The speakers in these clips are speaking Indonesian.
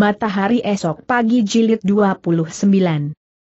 Matahari esok pagi jilid 29.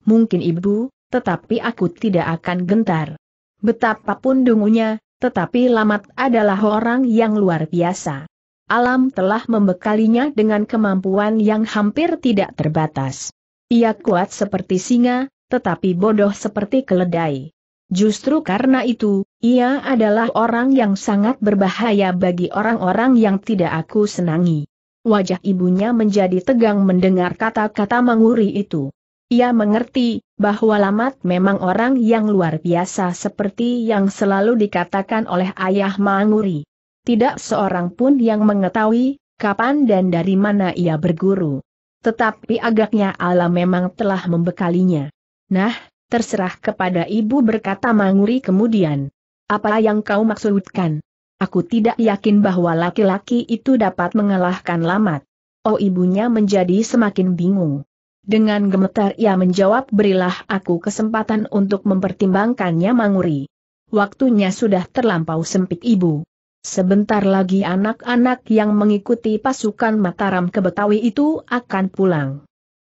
Mungkin ibu, tetapi aku tidak akan gentar. Betapapun dungunya, tetapi Lamat adalah orang yang luar biasa. Alam telah membekalinya dengan kemampuan yang hampir tidak terbatas. Ia kuat seperti singa, tetapi bodoh seperti keledai. Justru karena itu, ia adalah orang yang sangat berbahaya bagi orang-orang yang tidak aku senangi wajah ibunya menjadi tegang mendengar kata-kata Manguri itu. Ia mengerti bahwa Lamat memang orang yang luar biasa seperti yang selalu dikatakan oleh ayah Manguri. Tidak seorang pun yang mengetahui kapan dan dari mana ia berguru. Tetapi agaknya Allah memang telah membekalinya. Nah, terserah kepada ibu berkata Manguri kemudian. Apa yang kau maksudkan? Aku tidak yakin bahwa laki-laki itu dapat mengalahkan Lamat. Oh ibunya menjadi semakin bingung. Dengan gemetar ia menjawab berilah aku kesempatan untuk mempertimbangkannya Manguri. Waktunya sudah terlampau sempit ibu. Sebentar lagi anak-anak yang mengikuti pasukan Mataram ke Betawi itu akan pulang.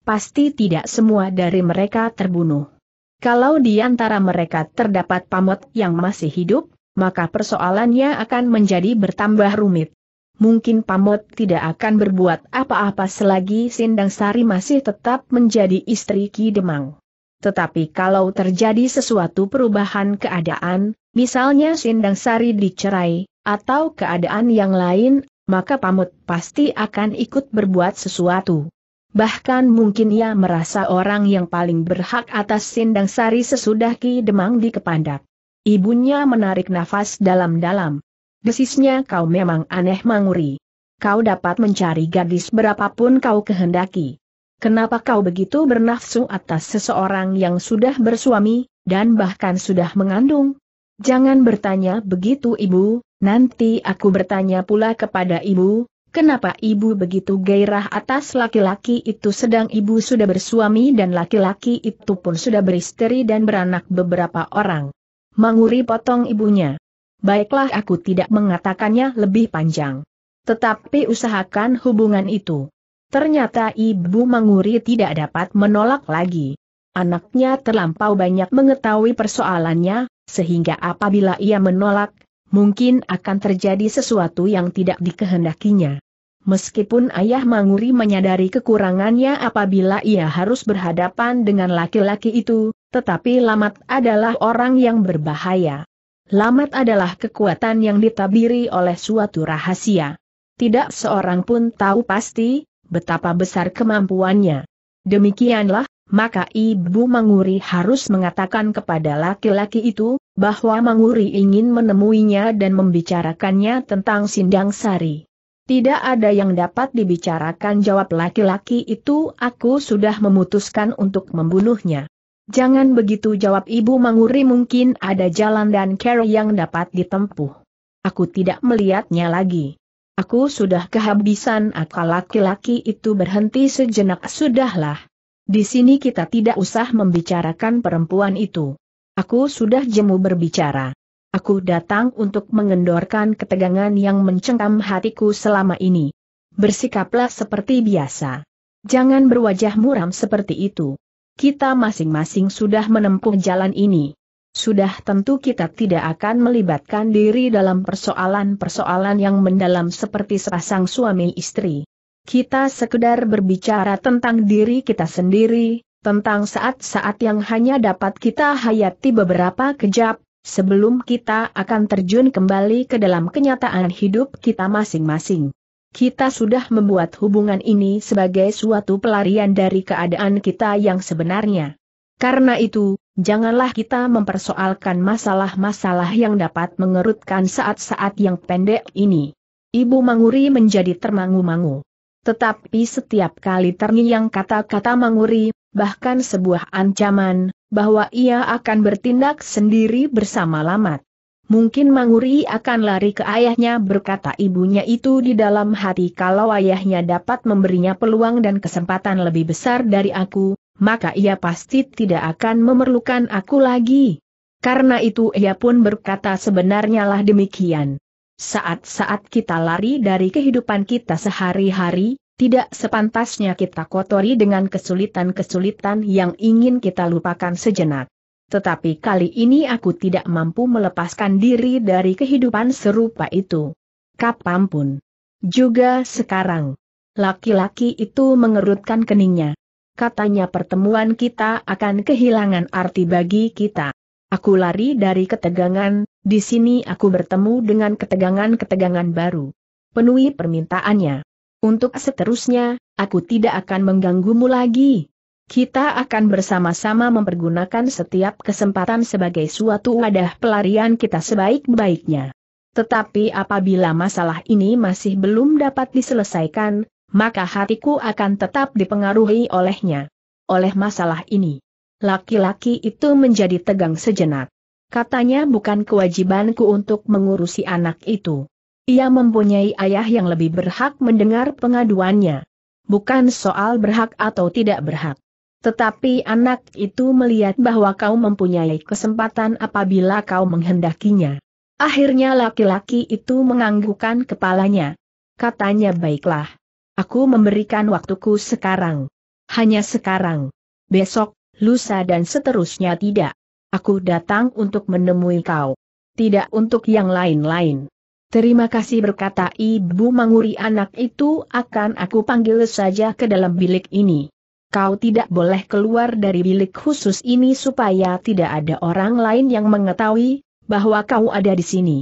Pasti tidak semua dari mereka terbunuh. Kalau di antara mereka terdapat pamot yang masih hidup, maka persoalannya akan menjadi bertambah rumit. Mungkin Pamot tidak akan berbuat apa-apa selagi Sindang Sari masih tetap menjadi istri Ki Demang. Tetapi kalau terjadi sesuatu perubahan keadaan, misalnya Sindang Sari dicerai, atau keadaan yang lain, maka Pamut pasti akan ikut berbuat sesuatu. Bahkan mungkin ia merasa orang yang paling berhak atas Sindang Sari sesudah Ki Demang dikepandak. Ibunya menarik nafas dalam-dalam. Desisnya kau memang aneh manguri. Kau dapat mencari gadis berapapun kau kehendaki. Kenapa kau begitu bernafsu atas seseorang yang sudah bersuami, dan bahkan sudah mengandung? Jangan bertanya begitu ibu, nanti aku bertanya pula kepada ibu, kenapa ibu begitu gairah atas laki-laki itu sedang ibu sudah bersuami dan laki-laki itu pun sudah beristeri dan beranak beberapa orang. Manguri potong ibunya. Baiklah aku tidak mengatakannya lebih panjang. Tetapi usahakan hubungan itu. Ternyata ibu Manguri tidak dapat menolak lagi. Anaknya terlampau banyak mengetahui persoalannya, sehingga apabila ia menolak, mungkin akan terjadi sesuatu yang tidak dikehendakinya. Meskipun ayah Manguri menyadari kekurangannya apabila ia harus berhadapan dengan laki-laki itu, tetapi Lamat adalah orang yang berbahaya. Lamat adalah kekuatan yang ditabiri oleh suatu rahasia. Tidak seorang pun tahu pasti betapa besar kemampuannya. Demikianlah, maka ibu Manguri harus mengatakan kepada laki-laki itu bahwa Manguri ingin menemuinya dan membicarakannya tentang Sindang Sari. Tidak ada yang dapat dibicarakan jawab laki-laki itu aku sudah memutuskan untuk membunuhnya. Jangan begitu jawab ibu manguri mungkin ada jalan dan cara yang dapat ditempuh. Aku tidak melihatnya lagi. Aku sudah kehabisan akal laki-laki itu berhenti sejenak sudahlah. Di sini kita tidak usah membicarakan perempuan itu. Aku sudah jemu berbicara. Aku datang untuk mengendorkan ketegangan yang mencengkam hatiku selama ini. Bersikaplah seperti biasa. Jangan berwajah muram seperti itu. Kita masing-masing sudah menempuh jalan ini. Sudah tentu kita tidak akan melibatkan diri dalam persoalan-persoalan yang mendalam seperti sepasang suami istri. Kita sekedar berbicara tentang diri kita sendiri, tentang saat-saat yang hanya dapat kita hayati beberapa kejap, Sebelum kita akan terjun kembali ke dalam kenyataan hidup kita masing-masing. Kita sudah membuat hubungan ini sebagai suatu pelarian dari keadaan kita yang sebenarnya. Karena itu, janganlah kita mempersoalkan masalah-masalah yang dapat mengerutkan saat-saat yang pendek ini. Ibu Manguri menjadi termangu-mangu. Tetapi setiap kali terngiang kata-kata Manguri, bahkan sebuah ancaman, bahwa ia akan bertindak sendiri bersama Lamat. Mungkin Manguri akan lari ke ayahnya berkata ibunya itu di dalam hati kalau ayahnya dapat memberinya peluang dan kesempatan lebih besar dari aku, maka ia pasti tidak akan memerlukan aku lagi. Karena itu ia pun berkata sebenarnya lah demikian. Saat-saat kita lari dari kehidupan kita sehari-hari, tidak sepantasnya kita kotori dengan kesulitan-kesulitan yang ingin kita lupakan sejenak. Tetapi kali ini aku tidak mampu melepaskan diri dari kehidupan serupa itu. Kapanpun. Juga sekarang. Laki-laki itu mengerutkan keningnya. Katanya pertemuan kita akan kehilangan arti bagi kita. Aku lari dari ketegangan, di sini aku bertemu dengan ketegangan-ketegangan baru. Penuhi permintaannya. Untuk seterusnya, aku tidak akan mengganggumu lagi. Kita akan bersama-sama mempergunakan setiap kesempatan sebagai suatu wadah pelarian kita sebaik-baiknya. Tetapi apabila masalah ini masih belum dapat diselesaikan, maka hatiku akan tetap dipengaruhi olehnya. Oleh masalah ini. Laki-laki itu menjadi tegang sejenak. Katanya bukan kewajibanku untuk mengurusi anak itu. Ia mempunyai ayah yang lebih berhak mendengar pengaduannya. Bukan soal berhak atau tidak berhak. Tetapi anak itu melihat bahwa kau mempunyai kesempatan apabila kau menghendakinya. Akhirnya laki-laki itu menganggukkan kepalanya. Katanya baiklah. Aku memberikan waktuku sekarang. Hanya sekarang. Besok, lusa dan seterusnya tidak. Aku datang untuk menemui kau. Tidak untuk yang lain-lain. Terima kasih berkata ibu menguri anak itu akan aku panggil saja ke dalam bilik ini. Kau tidak boleh keluar dari bilik khusus ini supaya tidak ada orang lain yang mengetahui bahwa kau ada di sini.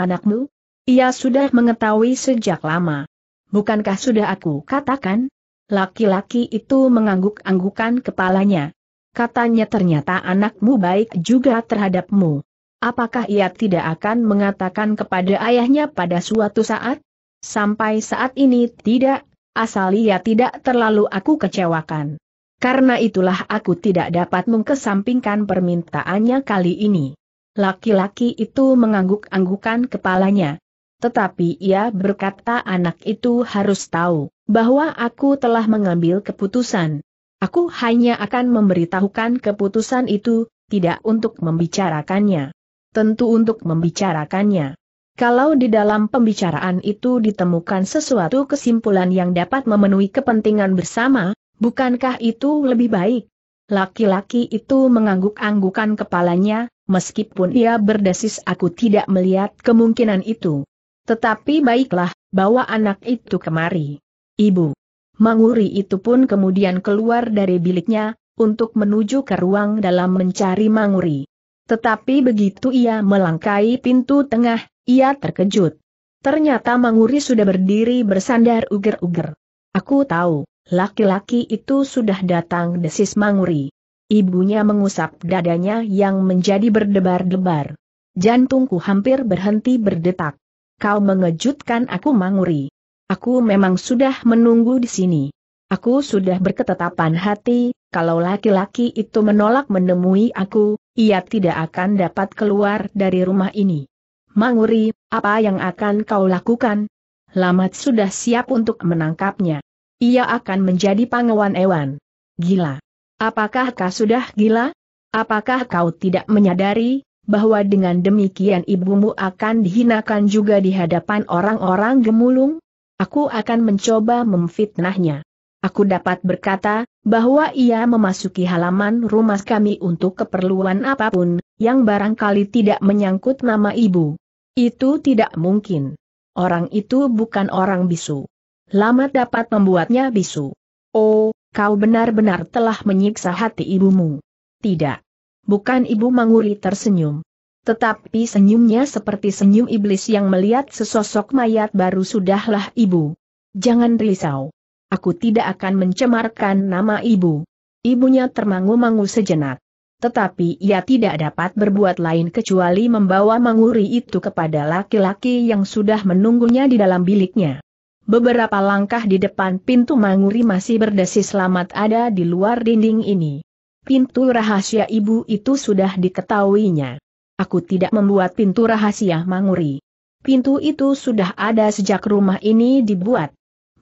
Anakmu? Ia sudah mengetahui sejak lama. Bukankah sudah aku katakan? Laki-laki itu mengangguk-anggukan kepalanya. Katanya ternyata anakmu baik juga terhadapmu apakah ia tidak akan mengatakan kepada ayahnya pada suatu saat? Sampai saat ini tidak, asal ia tidak terlalu aku kecewakan. Karena itulah aku tidak dapat mengkesampingkan permintaannya kali ini. Laki-laki itu mengangguk-anggukan kepalanya. Tetapi ia berkata anak itu harus tahu, bahwa aku telah mengambil keputusan. Aku hanya akan memberitahukan keputusan itu, tidak untuk membicarakannya tentu untuk membicarakannya. Kalau di dalam pembicaraan itu ditemukan sesuatu kesimpulan yang dapat memenuhi kepentingan bersama, bukankah itu lebih baik? Laki-laki itu mengangguk-anggukan kepalanya, meskipun ia berdesis aku tidak melihat kemungkinan itu. Tetapi baiklah, bawa anak itu kemari. Ibu. Manguri itu pun kemudian keluar dari biliknya, untuk menuju ke ruang dalam mencari Manguri. Tetapi begitu ia melangkai pintu tengah, ia terkejut. Ternyata Manguri sudah berdiri bersandar uger-uger. Aku tahu, laki-laki itu sudah datang desis Manguri. Ibunya mengusap dadanya yang menjadi berdebar-debar. Jantungku hampir berhenti berdetak. Kau mengejutkan aku Manguri. Aku memang sudah menunggu di sini. Aku sudah berketetapan hati, kalau laki-laki itu menolak menemui aku, ia tidak akan dapat keluar dari rumah ini. Manguri, apa yang akan kau lakukan? Lamat sudah siap untuk menangkapnya. Ia akan menjadi pangawan Ewan. Gila. Apakah kau sudah gila? Apakah kau tidak menyadari bahwa dengan demikian ibumu akan dihinakan juga di hadapan orang-orang gemulung? Aku akan mencoba memfitnahnya. Aku dapat berkata, bahwa ia memasuki halaman rumah kami untuk keperluan apapun, yang barangkali tidak menyangkut nama ibu. Itu tidak mungkin. Orang itu bukan orang bisu. Lama dapat membuatnya bisu. Oh, kau benar-benar telah menyiksa hati ibumu. Tidak. Bukan ibu Manguri tersenyum. Tetapi senyumnya seperti senyum iblis yang melihat sesosok mayat baru sudahlah ibu. Jangan risau aku tidak akan mencemarkan nama ibu. Ibunya termangu-mangu sejenak. Tetapi ia tidak dapat berbuat lain kecuali membawa manguri itu kepada laki-laki yang sudah menunggunya di dalam biliknya. Beberapa langkah di depan pintu manguri masih berdesis selamat ada di luar dinding ini. Pintu rahasia ibu itu sudah diketahuinya. Aku tidak membuat pintu rahasia manguri. Pintu itu sudah ada sejak rumah ini dibuat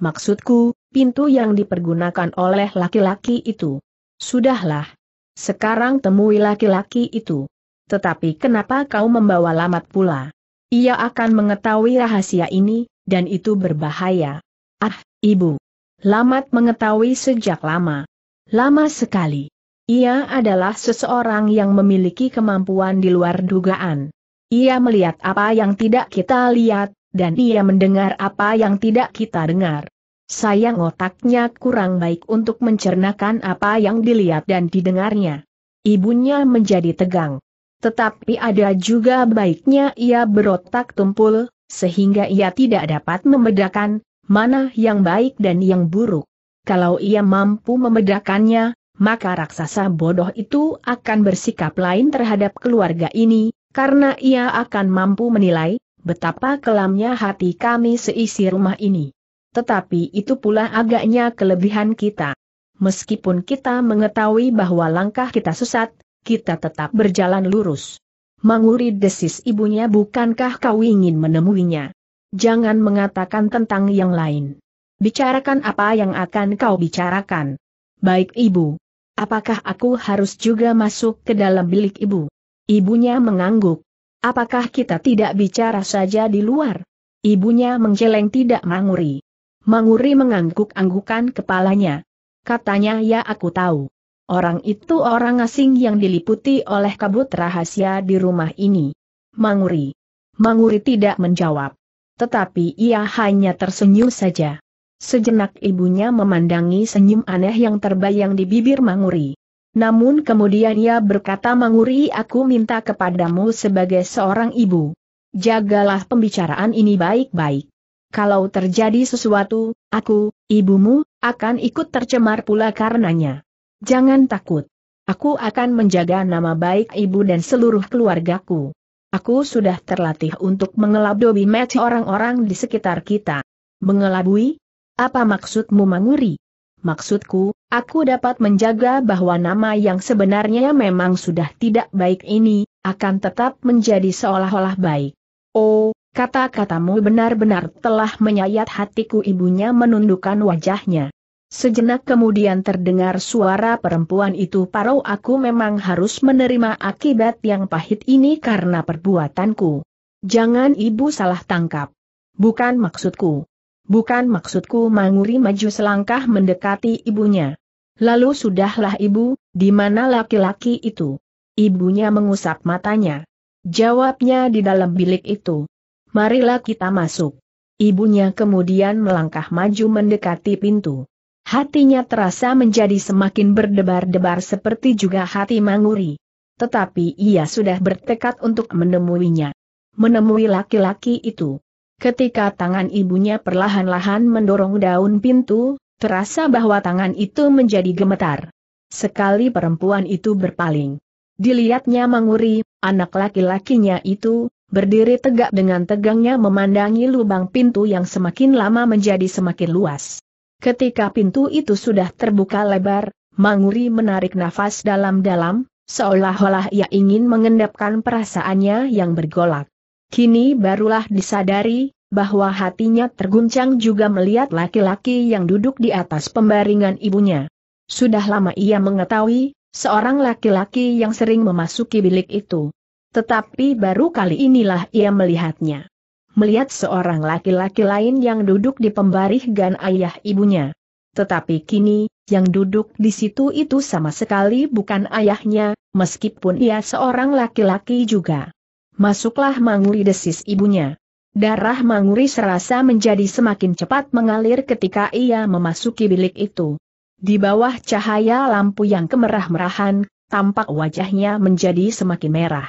maksudku, pintu yang dipergunakan oleh laki-laki itu. Sudahlah. Sekarang temui laki-laki itu. Tetapi kenapa kau membawa lamat pula? Ia akan mengetahui rahasia ini, dan itu berbahaya. Ah, ibu. Lamat mengetahui sejak lama. Lama sekali. Ia adalah seseorang yang memiliki kemampuan di luar dugaan. Ia melihat apa yang tidak kita lihat, dan ia mendengar apa yang tidak kita dengar. Sayang otaknya kurang baik untuk mencernakan apa yang dilihat dan didengarnya. Ibunya menjadi tegang. Tetapi ada juga baiknya ia berotak tumpul, sehingga ia tidak dapat membedakan, mana yang baik dan yang buruk. Kalau ia mampu membedakannya, maka raksasa bodoh itu akan bersikap lain terhadap keluarga ini, karena ia akan mampu menilai, Betapa kelamnya hati kami seisi rumah ini. Tetapi itu pula agaknya kelebihan kita. Meskipun kita mengetahui bahwa langkah kita sesat, kita tetap berjalan lurus. Manguri desis ibunya bukankah kau ingin menemuinya? Jangan mengatakan tentang yang lain. Bicarakan apa yang akan kau bicarakan. Baik ibu. Apakah aku harus juga masuk ke dalam bilik ibu? Ibunya mengangguk. Apakah kita tidak bicara saja di luar? Ibunya menjeleng tidak manguri. Manguri mengangguk-anggukan kepalanya. Katanya ya aku tahu. Orang itu orang asing yang diliputi oleh kabut rahasia di rumah ini. Manguri. Manguri tidak menjawab. Tetapi ia hanya tersenyum saja. Sejenak ibunya memandangi senyum aneh yang terbayang di bibir Manguri. Namun kemudian ia berkata menguri aku minta kepadamu sebagai seorang ibu. Jagalah pembicaraan ini baik-baik. Kalau terjadi sesuatu, aku, ibumu, akan ikut tercemar pula karenanya. Jangan takut. Aku akan menjaga nama baik ibu dan seluruh keluargaku. Aku sudah terlatih untuk mengelabui match orang-orang di sekitar kita. Mengelabui? Apa maksudmu menguri? Maksudku, aku dapat menjaga bahwa nama yang sebenarnya memang sudah tidak baik ini, akan tetap menjadi seolah-olah baik. Oh, kata-katamu benar-benar telah menyayat hatiku ibunya menundukkan wajahnya. Sejenak kemudian terdengar suara perempuan itu parau aku memang harus menerima akibat yang pahit ini karena perbuatanku. Jangan ibu salah tangkap. Bukan maksudku. Bukan maksudku Manguri maju selangkah mendekati ibunya. Lalu sudahlah ibu, di mana laki-laki itu? Ibunya mengusap matanya. Jawabnya di dalam bilik itu. Marilah kita masuk. Ibunya kemudian melangkah maju mendekati pintu. Hatinya terasa menjadi semakin berdebar-debar seperti juga hati Manguri. Tetapi ia sudah bertekad untuk menemuinya. Menemui laki-laki itu. Ketika tangan ibunya perlahan-lahan mendorong daun pintu, terasa bahwa tangan itu menjadi gemetar. Sekali perempuan itu berpaling. Dilihatnya Manguri, anak laki-lakinya itu, berdiri tegak dengan tegangnya memandangi lubang pintu yang semakin lama menjadi semakin luas. Ketika pintu itu sudah terbuka lebar, Manguri menarik nafas dalam-dalam, seolah-olah ia ingin mengendapkan perasaannya yang bergolak. Kini barulah disadari, bahwa hatinya terguncang juga melihat laki-laki yang duduk di atas pembaringan ibunya. Sudah lama ia mengetahui, seorang laki-laki yang sering memasuki bilik itu. Tetapi baru kali inilah ia melihatnya. Melihat seorang laki-laki lain yang duduk di pembaringan ayah ibunya. Tetapi kini, yang duduk di situ itu sama sekali bukan ayahnya, meskipun ia seorang laki-laki juga. Masuklah Manguri desis ibunya. Darah Manguri serasa menjadi semakin cepat mengalir ketika ia memasuki bilik itu. Di bawah cahaya lampu yang kemerah-merahan, tampak wajahnya menjadi semakin merah.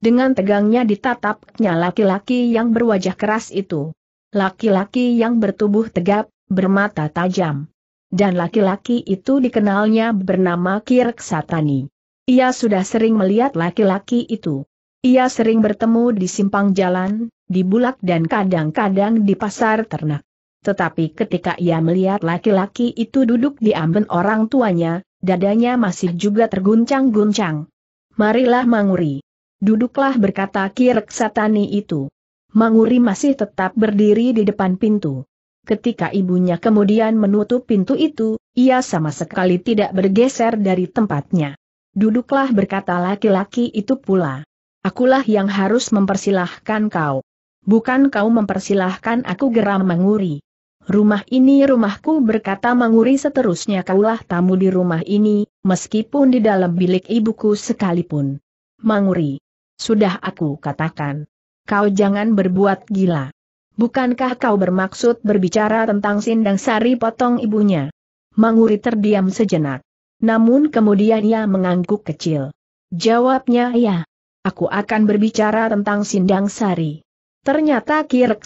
Dengan tegangnya ditatapnya laki-laki yang berwajah keras itu. Laki-laki yang bertubuh tegap, bermata tajam. Dan laki-laki itu dikenalnya bernama Kirk Satani. Ia sudah sering melihat laki-laki itu. Ia sering bertemu di simpang jalan, di bulak dan kadang-kadang di pasar ternak. Tetapi ketika ia melihat laki-laki itu duduk di amben orang tuanya, dadanya masih juga terguncang-guncang. Marilah Manguri. Duduklah berkata Kirek Satani itu. Manguri masih tetap berdiri di depan pintu. Ketika ibunya kemudian menutup pintu itu, ia sama sekali tidak bergeser dari tempatnya. Duduklah berkata laki-laki itu pula. Akulah yang harus mempersilahkan kau. Bukan kau mempersilahkan aku geram menguri. Rumah ini rumahku berkata menguri seterusnya kaulah tamu di rumah ini, meskipun di dalam bilik ibuku sekalipun. Manguri. Sudah aku katakan. Kau jangan berbuat gila. Bukankah kau bermaksud berbicara tentang sindang sari potong ibunya? Manguri terdiam sejenak. Namun kemudian ia mengangguk kecil. Jawabnya ya aku akan berbicara tentang Sindang Sari. Ternyata Kirk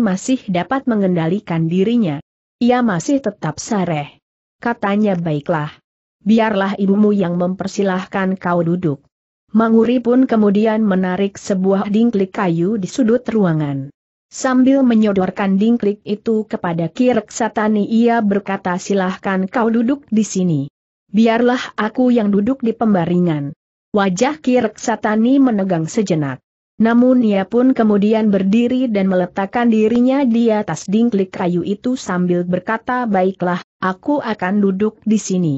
masih dapat mengendalikan dirinya. Ia masih tetap sareh. Katanya baiklah. Biarlah ibumu yang mempersilahkan kau duduk. Manguri pun kemudian menarik sebuah dingklik kayu di sudut ruangan. Sambil menyodorkan dingklik itu kepada Kirk ia berkata silahkan kau duduk di sini. Biarlah aku yang duduk di pembaringan. Wajah Kirk Satani menegang sejenak. Namun ia pun kemudian berdiri dan meletakkan dirinya di atas dingklik kayu itu sambil berkata baiklah, aku akan duduk di sini.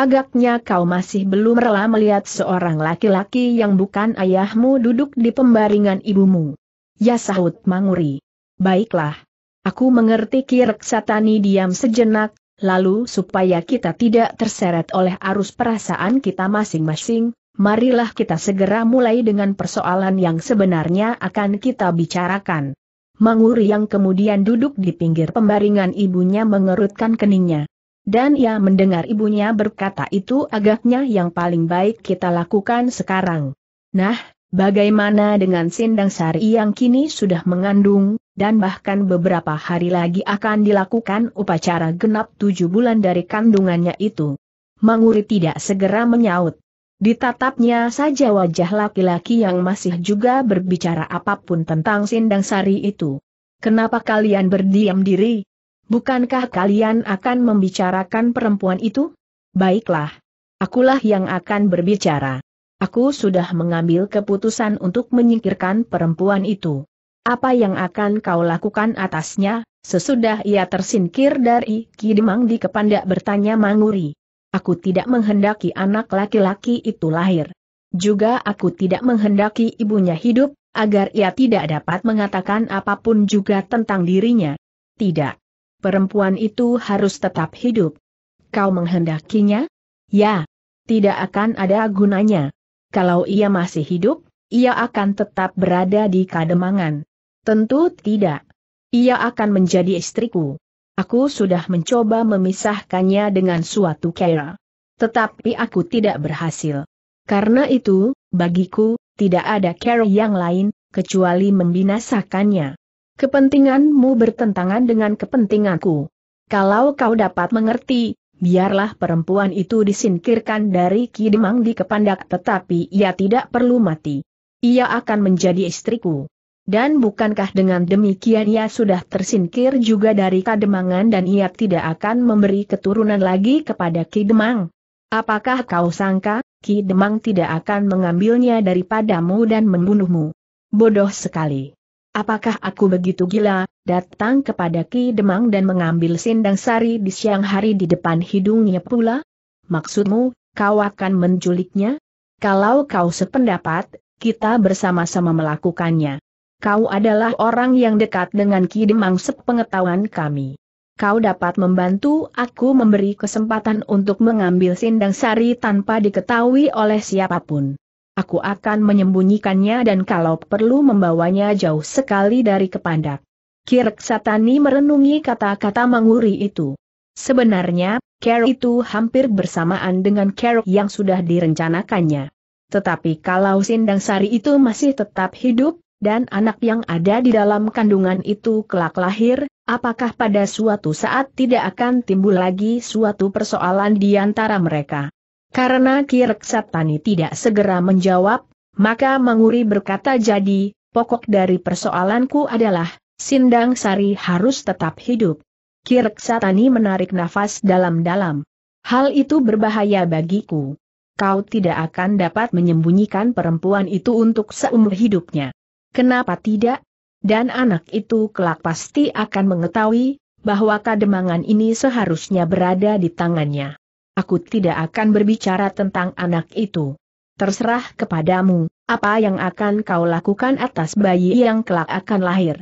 Agaknya kau masih belum rela melihat seorang laki-laki yang bukan ayahmu duduk di pembaringan ibumu. Ya sahut Manguri. Baiklah. Aku mengerti Kirk Satani diam sejenak, lalu supaya kita tidak terseret oleh arus perasaan kita masing-masing, marilah kita segera mulai dengan persoalan yang sebenarnya akan kita bicarakan. Manguri yang kemudian duduk di pinggir pembaringan ibunya mengerutkan keningnya. Dan ia mendengar ibunya berkata itu agaknya yang paling baik kita lakukan sekarang. Nah, bagaimana dengan sindang sari yang kini sudah mengandung, dan bahkan beberapa hari lagi akan dilakukan upacara genap tujuh bulan dari kandungannya itu. Manguri tidak segera menyaut. Ditatapnya saja wajah laki-laki yang masih juga berbicara apapun tentang Sindang Sari itu. Kenapa kalian berdiam diri? Bukankah kalian akan membicarakan perempuan itu? Baiklah. Akulah yang akan berbicara. Aku sudah mengambil keputusan untuk menyingkirkan perempuan itu. Apa yang akan kau lakukan atasnya, sesudah ia tersingkir dari Kidemang di Kepanda bertanya Manguri. Aku tidak menghendaki anak laki-laki itu lahir. Juga aku tidak menghendaki ibunya hidup, agar ia tidak dapat mengatakan apapun juga tentang dirinya. Tidak. Perempuan itu harus tetap hidup. Kau menghendakinya? Ya. Tidak akan ada gunanya. Kalau ia masih hidup, ia akan tetap berada di kademangan. Tentu tidak. Ia akan menjadi istriku. Aku sudah mencoba memisahkannya dengan suatu kera. Tetapi aku tidak berhasil. Karena itu, bagiku, tidak ada kera yang lain, kecuali membinasakannya. Kepentinganmu bertentangan dengan kepentinganku. Kalau kau dapat mengerti, biarlah perempuan itu disingkirkan dari Kidemang di Kepandak tetapi ia tidak perlu mati. Ia akan menjadi istriku. Dan bukankah dengan demikian ia sudah tersingkir juga dari Kademangan dan ia tidak akan memberi keturunan lagi kepada Ki Demang? Apakah kau sangka, Ki Demang tidak akan mengambilnya daripadamu dan membunuhmu? Bodoh sekali. Apakah aku begitu gila, datang kepada Ki Demang dan mengambil sindang sari di siang hari di depan hidungnya pula? Maksudmu, kau akan menculiknya? Kalau kau sependapat, kita bersama-sama melakukannya. Kau adalah orang yang dekat dengan Ki Demang sepengetahuan kami. Kau dapat membantu aku memberi kesempatan untuk mengambil sindang sari tanpa diketahui oleh siapapun. Aku akan menyembunyikannya dan kalau perlu membawanya jauh sekali dari kepandak. Kirk Satani merenungi kata-kata Manguri itu. Sebenarnya, Carol itu hampir bersamaan dengan Carol yang sudah direncanakannya. Tetapi kalau Sindang Sari itu masih tetap hidup, dan anak yang ada di dalam kandungan itu kelak lahir, apakah pada suatu saat tidak akan timbul lagi suatu persoalan di antara mereka? Karena Kirk tidak segera menjawab, maka Manguri berkata jadi, pokok dari persoalanku adalah, Sindang Sari harus tetap hidup. Kirk menarik nafas dalam-dalam. Hal itu berbahaya bagiku. Kau tidak akan dapat menyembunyikan perempuan itu untuk seumur hidupnya. Kenapa tidak? Dan anak itu kelak pasti akan mengetahui bahwa kademangan ini seharusnya berada di tangannya. Aku tidak akan berbicara tentang anak itu. Terserah kepadamu, apa yang akan kau lakukan atas bayi yang kelak akan lahir.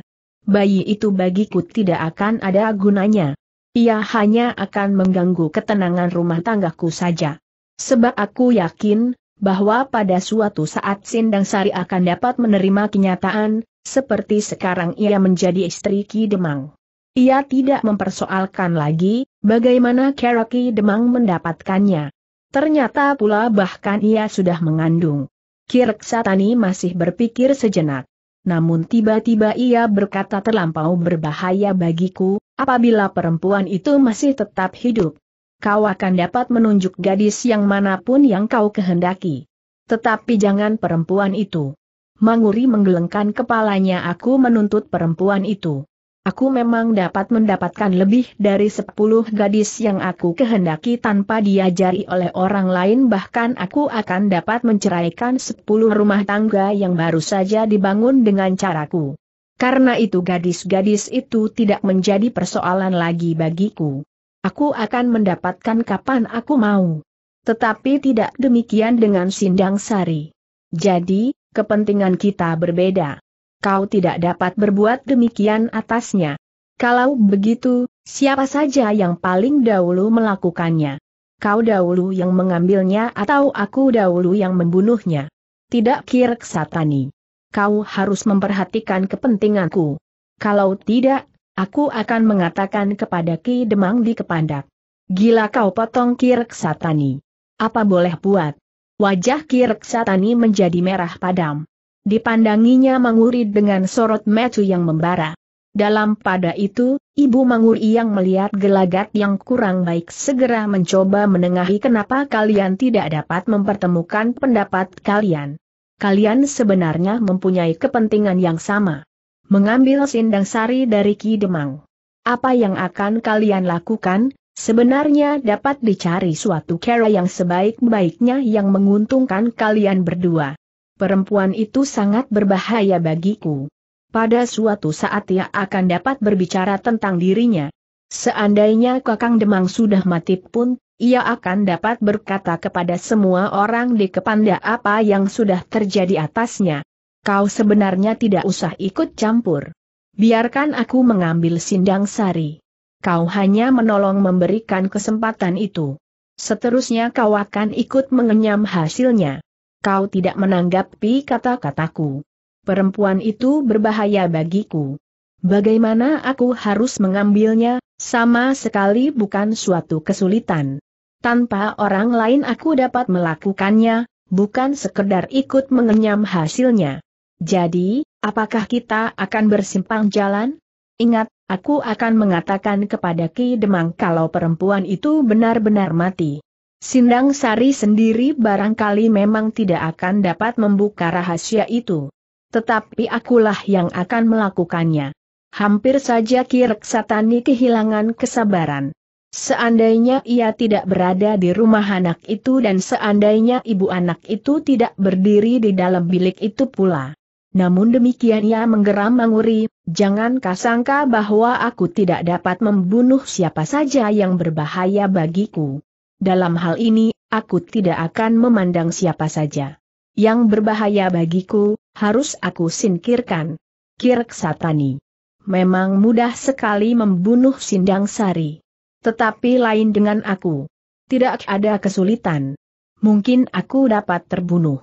Bayi itu bagiku tidak akan ada gunanya. Ia hanya akan mengganggu ketenangan rumah tanggaku saja. Sebab aku yakin, bahwa pada suatu saat Sindang Sari akan dapat menerima kenyataan, seperti sekarang ia menjadi istri Ki Demang. Ia tidak mempersoalkan lagi, bagaimana Ki Demang mendapatkannya. Ternyata pula bahkan ia sudah mengandung. Ki Satani masih berpikir sejenak. Namun tiba-tiba ia berkata terlampau berbahaya bagiku, apabila perempuan itu masih tetap hidup kau akan dapat menunjuk gadis yang manapun yang kau kehendaki. Tetapi jangan perempuan itu. Manguri menggelengkan kepalanya aku menuntut perempuan itu. Aku memang dapat mendapatkan lebih dari sepuluh gadis yang aku kehendaki tanpa diajari oleh orang lain bahkan aku akan dapat menceraikan sepuluh rumah tangga yang baru saja dibangun dengan caraku. Karena itu gadis-gadis itu tidak menjadi persoalan lagi bagiku. Aku akan mendapatkan kapan aku mau. Tetapi tidak demikian dengan Sindang Sari. Jadi, kepentingan kita berbeda. Kau tidak dapat berbuat demikian atasnya. Kalau begitu, siapa saja yang paling dahulu melakukannya? Kau dahulu yang mengambilnya atau aku dahulu yang membunuhnya? Tidak kirk satani. Kau harus memperhatikan kepentinganku. Kalau tidak, Aku akan mengatakan kepada Ki Demang di Kepandak. Gila kau potong Ki Reksatani. Apa boleh buat? Wajah Ki Reksatani menjadi merah padam. Dipandanginya Manguri dengan sorot mecu yang membara. Dalam pada itu, Ibu Manguri yang melihat gelagat yang kurang baik segera mencoba menengahi kenapa kalian tidak dapat mempertemukan pendapat kalian. Kalian sebenarnya mempunyai kepentingan yang sama mengambil sindang sari dari Ki Demang. Apa yang akan kalian lakukan, sebenarnya dapat dicari suatu cara yang sebaik-baiknya yang menguntungkan kalian berdua. Perempuan itu sangat berbahaya bagiku. Pada suatu saat ia akan dapat berbicara tentang dirinya. Seandainya Kakang Demang sudah mati pun, ia akan dapat berkata kepada semua orang di Kepanda apa yang sudah terjadi atasnya kau sebenarnya tidak usah ikut campur. Biarkan aku mengambil sindang sari. Kau hanya menolong memberikan kesempatan itu. Seterusnya kau akan ikut mengenyam hasilnya. Kau tidak menanggapi kata-kataku. Perempuan itu berbahaya bagiku. Bagaimana aku harus mengambilnya, sama sekali bukan suatu kesulitan. Tanpa orang lain aku dapat melakukannya, bukan sekedar ikut mengenyam hasilnya. Jadi, apakah kita akan bersimpang jalan? Ingat, aku akan mengatakan kepada Ki Demang kalau perempuan itu benar-benar mati. Sindang Sari sendiri barangkali memang tidak akan dapat membuka rahasia itu. Tetapi akulah yang akan melakukannya. Hampir saja Ki Reksatani kehilangan kesabaran. Seandainya ia tidak berada di rumah anak itu dan seandainya ibu anak itu tidak berdiri di dalam bilik itu pula. Namun demikian ia menggeram menguri, jangan kasangka bahwa aku tidak dapat membunuh siapa saja yang berbahaya bagiku. Dalam hal ini, aku tidak akan memandang siapa saja. Yang berbahaya bagiku, harus aku singkirkan. Kirk Satani. Memang mudah sekali membunuh Sindang Sari. Tetapi lain dengan aku. Tidak ada kesulitan. Mungkin aku dapat terbunuh.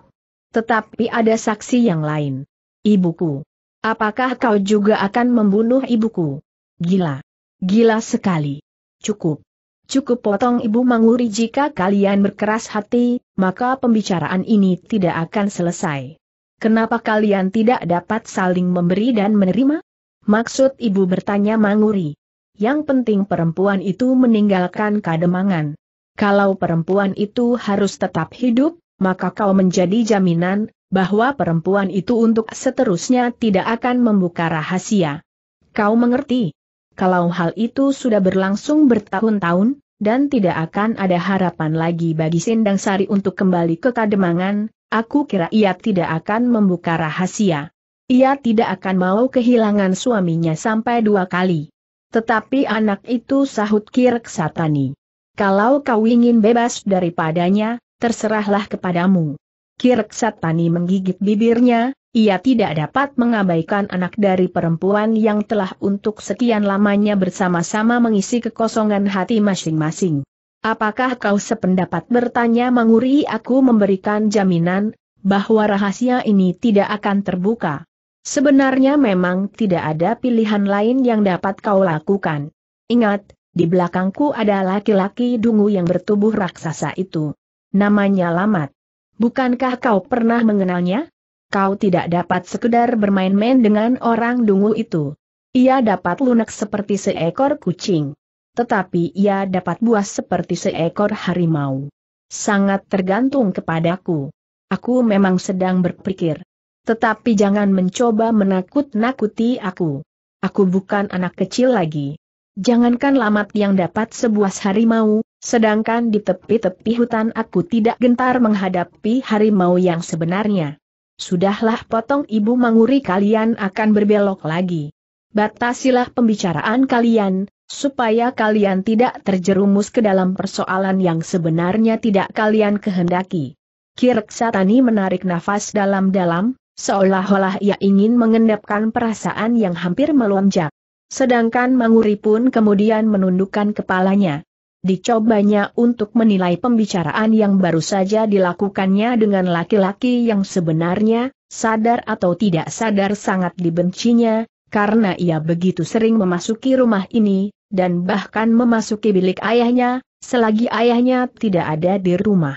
Tetapi ada saksi yang lain. Ibuku. Apakah kau juga akan membunuh ibuku? Gila. Gila sekali. Cukup. Cukup potong ibu manguri jika kalian berkeras hati, maka pembicaraan ini tidak akan selesai. Kenapa kalian tidak dapat saling memberi dan menerima? Maksud ibu bertanya manguri. Yang penting perempuan itu meninggalkan kademangan. Kalau perempuan itu harus tetap hidup, maka kau menjadi jaminan, bahwa perempuan itu untuk seterusnya tidak akan membuka rahasia. Kau mengerti? Kalau hal itu sudah berlangsung bertahun-tahun, dan tidak akan ada harapan lagi bagi Sindang Sari untuk kembali ke Kademangan, aku kira ia tidak akan membuka rahasia. Ia tidak akan mau kehilangan suaminya sampai dua kali. Tetapi anak itu sahut Kirk Satani. Kalau kau ingin bebas daripadanya, terserahlah kepadamu. Kirek Satani menggigit bibirnya, ia tidak dapat mengabaikan anak dari perempuan yang telah untuk sekian lamanya bersama-sama mengisi kekosongan hati masing-masing. Apakah kau sependapat bertanya menguri aku memberikan jaminan, bahwa rahasia ini tidak akan terbuka? Sebenarnya memang tidak ada pilihan lain yang dapat kau lakukan. Ingat, di belakangku ada laki-laki dungu yang bertubuh raksasa itu. Namanya Lamat. Bukankah kau pernah mengenalnya? Kau tidak dapat sekedar bermain-main dengan orang dungu itu. Ia dapat lunak seperti seekor kucing. Tetapi ia dapat buas seperti seekor harimau. Sangat tergantung kepadaku. Aku memang sedang berpikir. Tetapi jangan mencoba menakut-nakuti aku. Aku bukan anak kecil lagi. Jangankan lamat yang dapat sebuah harimau, Sedangkan di tepi-tepi hutan aku tidak gentar menghadapi harimau yang sebenarnya. Sudahlah potong ibu manguri kalian akan berbelok lagi. Batasilah pembicaraan kalian, supaya kalian tidak terjerumus ke dalam persoalan yang sebenarnya tidak kalian kehendaki. Kirk Satani menarik nafas dalam-dalam, seolah-olah ia ingin mengendapkan perasaan yang hampir melonjak. Sedangkan Manguri pun kemudian menundukkan kepalanya dicobanya untuk menilai pembicaraan yang baru saja dilakukannya dengan laki-laki yang sebenarnya, sadar atau tidak sadar sangat dibencinya, karena ia begitu sering memasuki rumah ini, dan bahkan memasuki bilik ayahnya, selagi ayahnya tidak ada di rumah.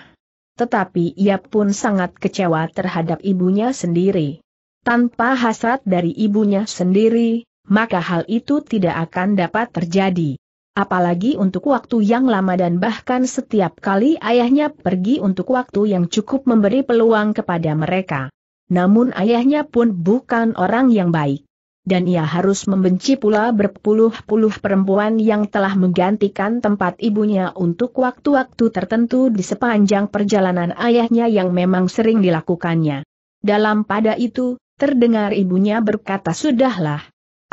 Tetapi ia pun sangat kecewa terhadap ibunya sendiri. Tanpa hasrat dari ibunya sendiri, maka hal itu tidak akan dapat terjadi. Apalagi untuk waktu yang lama dan bahkan setiap kali ayahnya pergi untuk waktu yang cukup memberi peluang kepada mereka. Namun ayahnya pun bukan orang yang baik. Dan ia harus membenci pula berpuluh-puluh perempuan yang telah menggantikan tempat ibunya untuk waktu-waktu tertentu di sepanjang perjalanan ayahnya yang memang sering dilakukannya. Dalam pada itu, terdengar ibunya berkata sudahlah,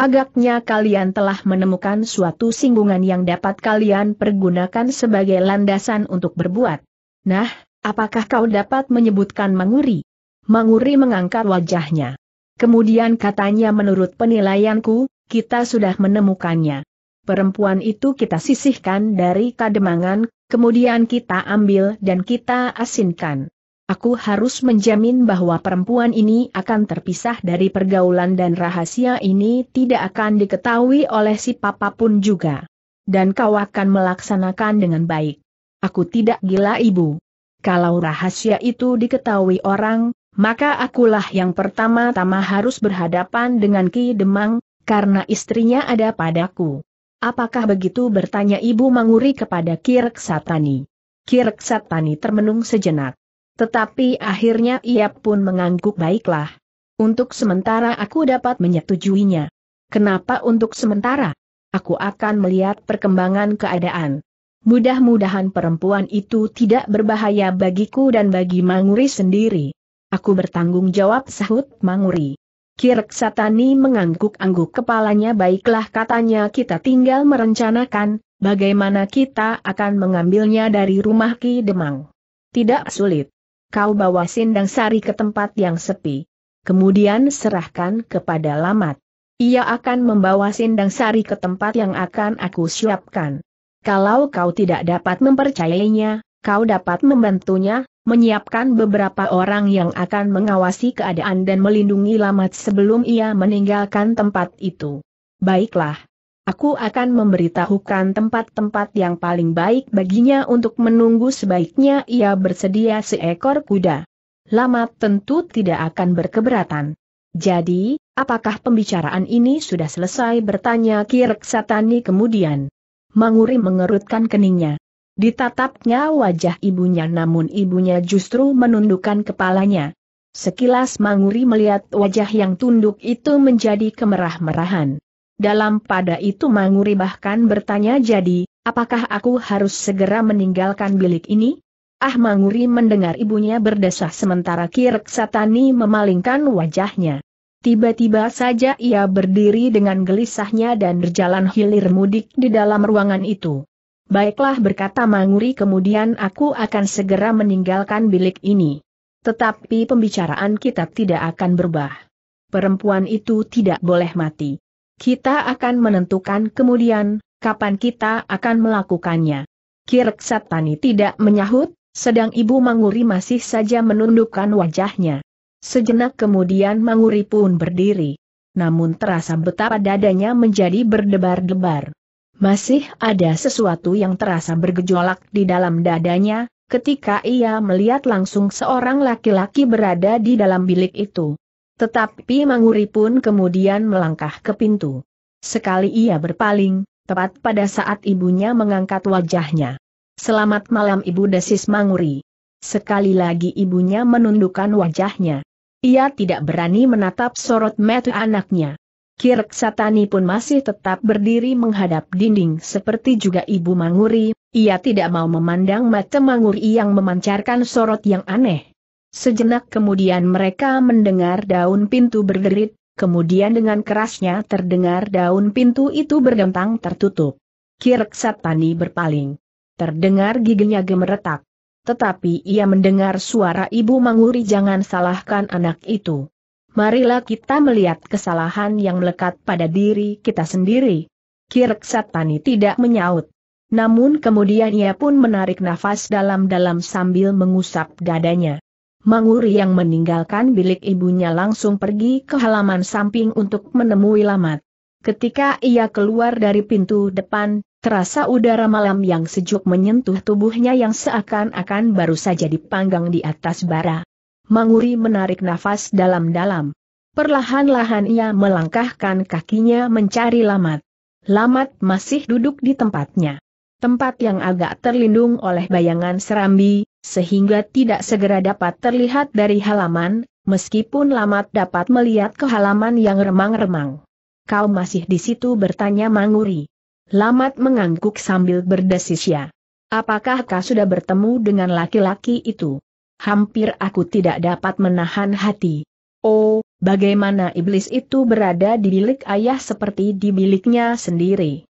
Agaknya kalian telah menemukan suatu singgungan yang dapat kalian pergunakan sebagai landasan untuk berbuat. Nah, apakah kau dapat menyebutkan Manguri? Manguri mengangkat wajahnya. Kemudian katanya menurut penilaianku, kita sudah menemukannya. Perempuan itu kita sisihkan dari kademangan, kemudian kita ambil dan kita asinkan. Aku harus menjamin bahwa perempuan ini akan terpisah dari pergaulan dan rahasia ini tidak akan diketahui oleh si papa pun juga. Dan kau akan melaksanakan dengan baik. Aku tidak gila ibu. Kalau rahasia itu diketahui orang, maka akulah yang pertama-tama harus berhadapan dengan Ki Demang, karena istrinya ada padaku. Apakah begitu bertanya ibu Manguri kepada Kirk Satani? Kirk Satani termenung sejenak. Tetapi akhirnya ia pun mengangguk baiklah. Untuk sementara aku dapat menyetujuinya. Kenapa untuk sementara? Aku akan melihat perkembangan keadaan. Mudah-mudahan perempuan itu tidak berbahaya bagiku dan bagi Manguri sendiri. Aku bertanggung jawab sahut Manguri. Kirek Satani mengangguk-angguk kepalanya baiklah katanya kita tinggal merencanakan, bagaimana kita akan mengambilnya dari rumah Ki Demang. Tidak sulit kau bawa Sindang Sari ke tempat yang sepi. Kemudian serahkan kepada Lamat. Ia akan membawa Sindang Sari ke tempat yang akan aku siapkan. Kalau kau tidak dapat mempercayainya, kau dapat membantunya, menyiapkan beberapa orang yang akan mengawasi keadaan dan melindungi Lamat sebelum ia meninggalkan tempat itu. Baiklah, Aku akan memberitahukan tempat-tempat yang paling baik baginya untuk menunggu sebaiknya ia bersedia seekor kuda. Lama tentu tidak akan berkeberatan. Jadi, apakah pembicaraan ini sudah selesai bertanya Kireksatani kemudian? Manguri mengerutkan keningnya. Ditatapnya wajah ibunya namun ibunya justru menundukkan kepalanya. Sekilas Manguri melihat wajah yang tunduk itu menjadi kemerah-merahan. Dalam pada itu Manguri bahkan bertanya jadi, apakah aku harus segera meninggalkan bilik ini? Ah Manguri mendengar ibunya berdesah sementara Kirk Satani memalingkan wajahnya. Tiba-tiba saja ia berdiri dengan gelisahnya dan berjalan hilir mudik di dalam ruangan itu. Baiklah berkata Manguri kemudian aku akan segera meninggalkan bilik ini. Tetapi pembicaraan kita tidak akan berubah. Perempuan itu tidak boleh mati. Kita akan menentukan kemudian, kapan kita akan melakukannya. Kirk Satani tidak menyahut, sedang Ibu Manguri masih saja menundukkan wajahnya. Sejenak kemudian Manguri pun berdiri. Namun terasa betapa dadanya menjadi berdebar-debar. Masih ada sesuatu yang terasa bergejolak di dalam dadanya, ketika ia melihat langsung seorang laki-laki berada di dalam bilik itu. Tetapi Manguri pun kemudian melangkah ke pintu. Sekali ia berpaling, tepat pada saat ibunya mengangkat wajahnya. Selamat malam Ibu Desis Manguri. Sekali lagi ibunya menundukkan wajahnya. Ia tidak berani menatap sorot mata anaknya. Kirk Satani pun masih tetap berdiri menghadap dinding seperti juga Ibu Manguri, ia tidak mau memandang mata Manguri yang memancarkan sorot yang aneh. Sejenak kemudian mereka mendengar daun pintu berderit, kemudian dengan kerasnya terdengar daun pintu itu berdentang tertutup. Kirk Satani berpaling. Terdengar giginya gemeretak. Tetapi ia mendengar suara ibu menguri jangan salahkan anak itu. Marilah kita melihat kesalahan yang melekat pada diri kita sendiri. Kirk Satani tidak menyaut. Namun kemudian ia pun menarik nafas dalam-dalam sambil mengusap dadanya. Manguri yang meninggalkan bilik ibunya langsung pergi ke halaman samping untuk menemui Lamat. Ketika ia keluar dari pintu depan, terasa udara malam yang sejuk menyentuh tubuhnya yang seakan-akan baru saja dipanggang di atas bara. Manguri menarik nafas dalam-dalam. Perlahan-lahan ia melangkahkan kakinya mencari Lamat. Lamat masih duduk di tempatnya. Tempat yang agak terlindung oleh bayangan serambi, sehingga tidak segera dapat terlihat dari halaman, meskipun Lamat dapat melihat ke halaman yang remang-remang. Kau masih di situ bertanya Manguri. Lamat mengangguk sambil ya. Apakah kau sudah bertemu dengan laki-laki itu? Hampir aku tidak dapat menahan hati. Oh, bagaimana iblis itu berada di bilik ayah seperti di biliknya sendiri.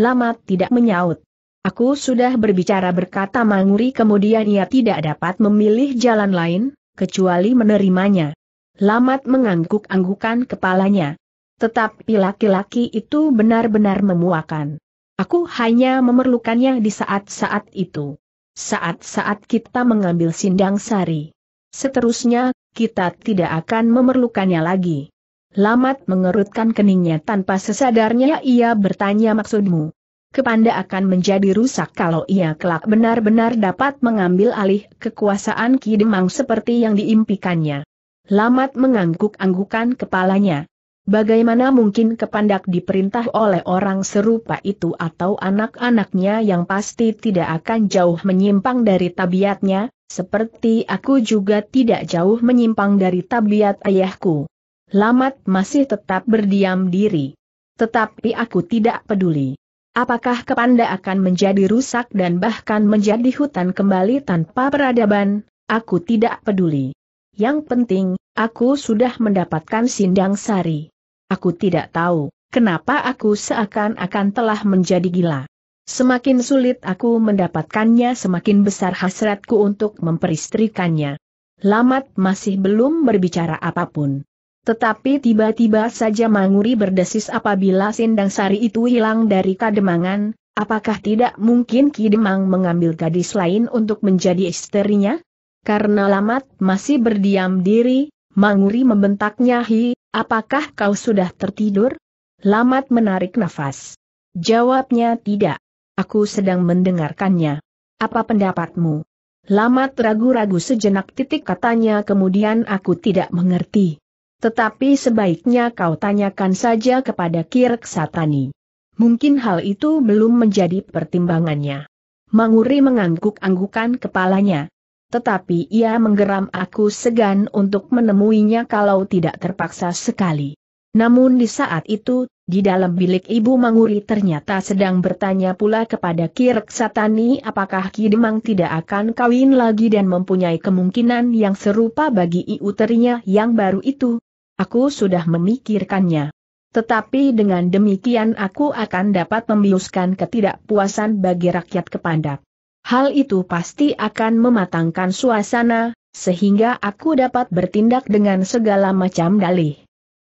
Lamat tidak menyaut. Aku sudah berbicara berkata Manguri kemudian ia tidak dapat memilih jalan lain, kecuali menerimanya. Lamat mengangguk-anggukan kepalanya. Tetapi laki-laki itu benar-benar memuakan. Aku hanya memerlukannya di saat-saat itu. Saat-saat kita mengambil sindang sari. Seterusnya, kita tidak akan memerlukannya lagi. Lamat mengerutkan keningnya tanpa sesadarnya ia bertanya maksudmu. Kepanda akan menjadi rusak kalau ia kelak benar-benar dapat mengambil alih kekuasaan Ki Demang seperti yang diimpikannya. Lamat mengangguk-anggukan kepalanya. Bagaimana mungkin kepandak diperintah oleh orang serupa itu atau anak-anaknya yang pasti tidak akan jauh menyimpang dari tabiatnya, seperti aku juga tidak jauh menyimpang dari tabiat ayahku. Lamat masih tetap berdiam diri. Tetapi aku tidak peduli. Apakah Kepanda akan menjadi rusak dan bahkan menjadi hutan kembali tanpa peradaban? Aku tidak peduli. Yang penting, aku sudah mendapatkan sindang sari. Aku tidak tahu, kenapa aku seakan-akan telah menjadi gila. Semakin sulit aku mendapatkannya semakin besar hasratku untuk memperistrikannya. Lamat masih belum berbicara apapun. Tetapi tiba-tiba saja Manguri berdesis apabila Sindang Sari itu hilang dari Kademangan, apakah tidak mungkin Kidemang mengambil gadis lain untuk menjadi istrinya? Karena Lamat masih berdiam diri, Manguri membentaknya Hi, apakah kau sudah tertidur? Lamat menarik nafas. Jawabnya tidak. Aku sedang mendengarkannya. Apa pendapatmu? Lamat ragu-ragu sejenak titik katanya kemudian aku tidak mengerti. Tetapi sebaiknya kau tanyakan saja kepada Kirk Satani. Mungkin hal itu belum menjadi pertimbangannya. Manguri mengangguk-anggukan kepalanya. Tetapi ia menggeram aku segan untuk menemuinya kalau tidak terpaksa sekali. Namun di saat itu, di dalam bilik ibu Manguri ternyata sedang bertanya pula kepada Kirk Satani apakah Kidemang tidak akan kawin lagi dan mempunyai kemungkinan yang serupa bagi iuternya yang baru itu. Aku sudah memikirkannya. Tetapi dengan demikian aku akan dapat membiuskan ketidakpuasan bagi rakyat kepandak. Hal itu pasti akan mematangkan suasana, sehingga aku dapat bertindak dengan segala macam dalih.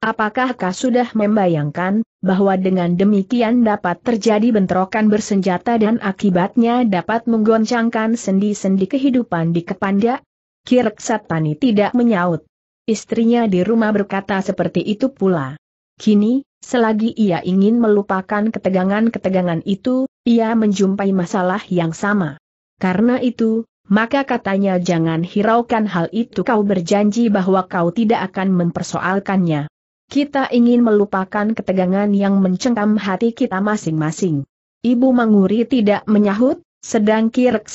Apakah kau sudah membayangkan, bahwa dengan demikian dapat terjadi bentrokan bersenjata dan akibatnya dapat menggoncangkan sendi-sendi kehidupan di Kepanda? Kirksatani tidak menyaut. Istrinya di rumah berkata seperti itu pula. Kini, selagi ia ingin melupakan ketegangan-ketegangan itu, ia menjumpai masalah yang sama. Karena itu, maka katanya jangan hiraukan hal itu kau berjanji bahwa kau tidak akan mempersoalkannya. Kita ingin melupakan ketegangan yang mencengkam hati kita masing-masing. Ibu Manguri tidak menyahut, sedang Kirk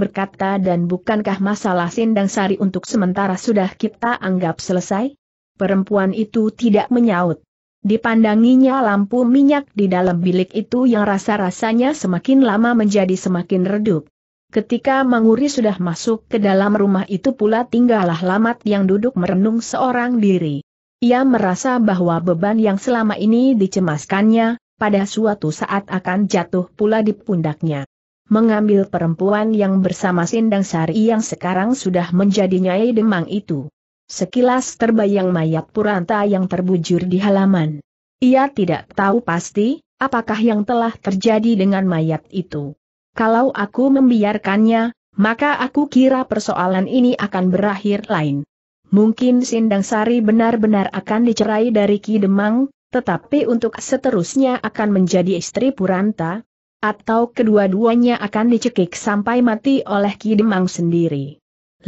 berkata dan bukankah masalah Sindang Sari untuk sementara sudah kita anggap selesai? Perempuan itu tidak menyaut. Dipandanginya lampu minyak di dalam bilik itu yang rasa-rasanya semakin lama menjadi semakin redup. Ketika Manguri sudah masuk ke dalam rumah itu pula tinggallah Lamat yang duduk merenung seorang diri. Ia merasa bahwa beban yang selama ini dicemaskannya, pada suatu saat akan jatuh pula di pundaknya mengambil perempuan yang bersama Sindang Sari yang sekarang sudah menjadi Nyai Demang itu. Sekilas terbayang mayat Puranta yang terbujur di halaman. Ia tidak tahu pasti, apakah yang telah terjadi dengan mayat itu. Kalau aku membiarkannya, maka aku kira persoalan ini akan berakhir lain. Mungkin Sindang Sari benar-benar akan dicerai dari Ki Demang, tetapi untuk seterusnya akan menjadi istri Puranta, atau kedua-duanya akan dicekik sampai mati oleh Ki Demang sendiri.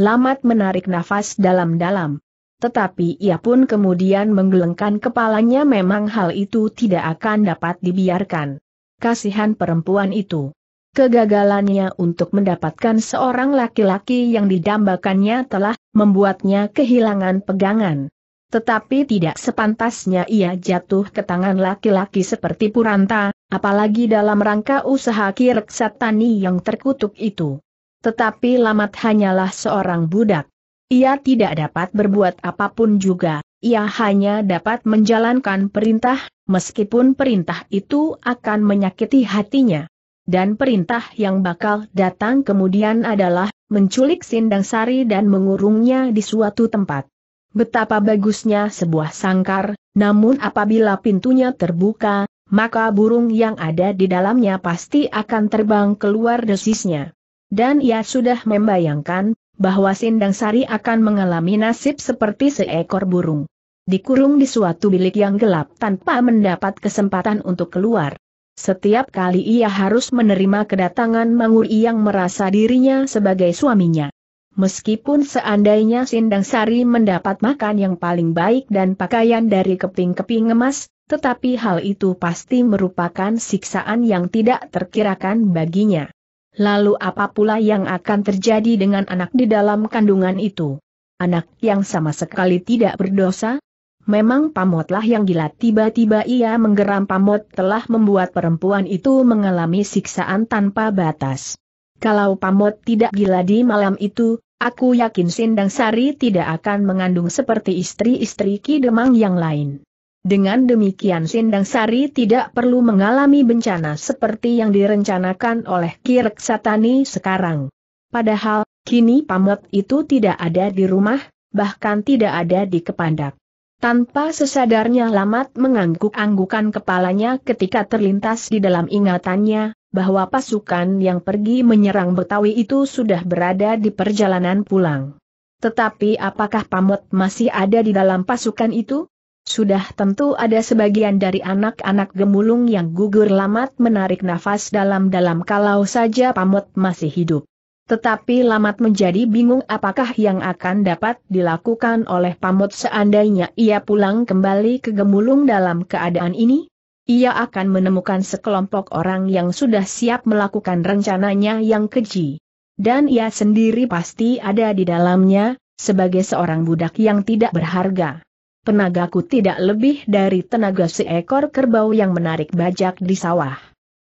Lamat menarik nafas dalam-dalam. Tetapi ia pun kemudian menggelengkan kepalanya memang hal itu tidak akan dapat dibiarkan. Kasihan perempuan itu. Kegagalannya untuk mendapatkan seorang laki-laki yang didambakannya telah membuatnya kehilangan pegangan. Tetapi tidak sepantasnya ia jatuh ke tangan laki-laki seperti Puranta, apalagi dalam rangka usaha kirek tani yang terkutuk itu. Tetapi Lamat hanyalah seorang budak. Ia tidak dapat berbuat apapun juga, ia hanya dapat menjalankan perintah, meskipun perintah itu akan menyakiti hatinya. Dan perintah yang bakal datang kemudian adalah menculik Sindang Sari dan mengurungnya di suatu tempat. Betapa bagusnya sebuah sangkar, namun apabila pintunya terbuka, maka burung yang ada di dalamnya pasti akan terbang keluar desisnya. Dan ia sudah membayangkan, bahwa Sindang Sari akan mengalami nasib seperti seekor burung. Dikurung di suatu bilik yang gelap tanpa mendapat kesempatan untuk keluar. Setiap kali ia harus menerima kedatangan Manguri yang merasa dirinya sebagai suaminya. Meskipun seandainya Sindang Sari mendapat makan yang paling baik dan pakaian dari keping-keping emas, tetapi hal itu pasti merupakan siksaan yang tidak terkirakan baginya. Lalu apa pula yang akan terjadi dengan anak di dalam kandungan itu? Anak yang sama sekali tidak berdosa? Memang pamotlah yang gila tiba-tiba ia menggeram pamot telah membuat perempuan itu mengalami siksaan tanpa batas. Kalau pamot tidak gila di malam itu, aku yakin Sindang Sari tidak akan mengandung seperti istri-istri Ki Demang yang lain. Dengan demikian Sindang Sari tidak perlu mengalami bencana seperti yang direncanakan oleh Kirk Satani sekarang. Padahal, kini pamot itu tidak ada di rumah, bahkan tidak ada di kepandak. Tanpa sesadarnya Lamat mengangguk-anggukan kepalanya ketika terlintas di dalam ingatannya, bahwa pasukan yang pergi menyerang Betawi itu sudah berada di perjalanan pulang. Tetapi apakah pamot masih ada di dalam pasukan itu? Sudah tentu ada sebagian dari anak-anak gemulung yang gugur Lamat menarik nafas dalam-dalam kalau saja Pamot masih hidup. Tetapi Lamat menjadi bingung apakah yang akan dapat dilakukan oleh Pamot seandainya ia pulang kembali ke Gemulung dalam keadaan ini. Ia akan menemukan sekelompok orang yang sudah siap melakukan rencananya yang keji. Dan ia sendiri pasti ada di dalamnya, sebagai seorang budak yang tidak berharga. Tenagaku tidak lebih dari tenaga seekor kerbau yang menarik bajak di sawah.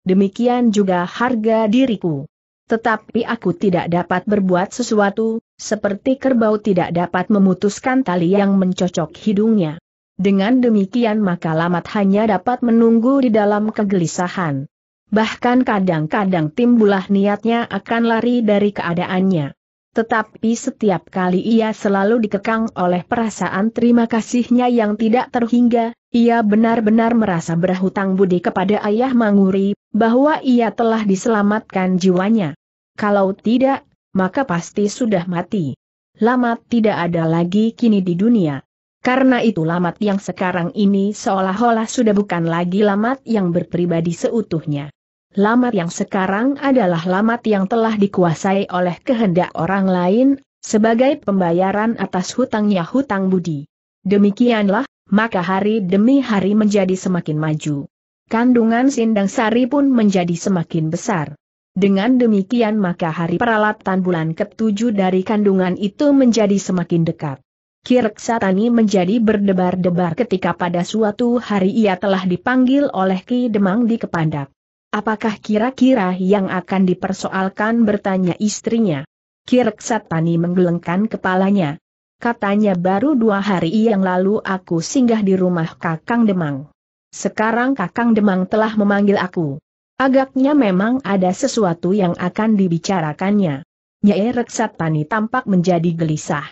Demikian juga harga diriku. Tetapi aku tidak dapat berbuat sesuatu, seperti kerbau tidak dapat memutuskan tali yang mencocok hidungnya. Dengan demikian maka lamat hanya dapat menunggu di dalam kegelisahan. Bahkan kadang-kadang timbulah niatnya akan lari dari keadaannya. Tetapi setiap kali ia selalu dikekang oleh perasaan terima kasihnya yang tidak terhingga, ia benar-benar merasa berhutang budi kepada ayah Manguri, bahwa ia telah diselamatkan jiwanya. Kalau tidak, maka pasti sudah mati. Lamat tidak ada lagi kini di dunia. Karena itu Lamat yang sekarang ini seolah-olah sudah bukan lagi Lamat yang berpribadi seutuhnya lamat yang sekarang adalah lamat yang telah dikuasai oleh kehendak orang lain, sebagai pembayaran atas hutangnya hutang budi. Demikianlah, maka hari demi hari menjadi semakin maju. Kandungan Sindang Sari pun menjadi semakin besar. Dengan demikian maka hari peralatan bulan ketujuh dari kandungan itu menjadi semakin dekat. Kirk Satani menjadi berdebar-debar ketika pada suatu hari ia telah dipanggil oleh Ki Demang di Kepandak. Apakah kira-kira yang akan dipersoalkan bertanya istrinya? Kirk Satani menggelengkan kepalanya. Katanya baru dua hari yang lalu aku singgah di rumah Kakang Demang. Sekarang Kakang Demang telah memanggil aku. Agaknya memang ada sesuatu yang akan dibicarakannya. Nyai Reksatani tampak menjadi gelisah.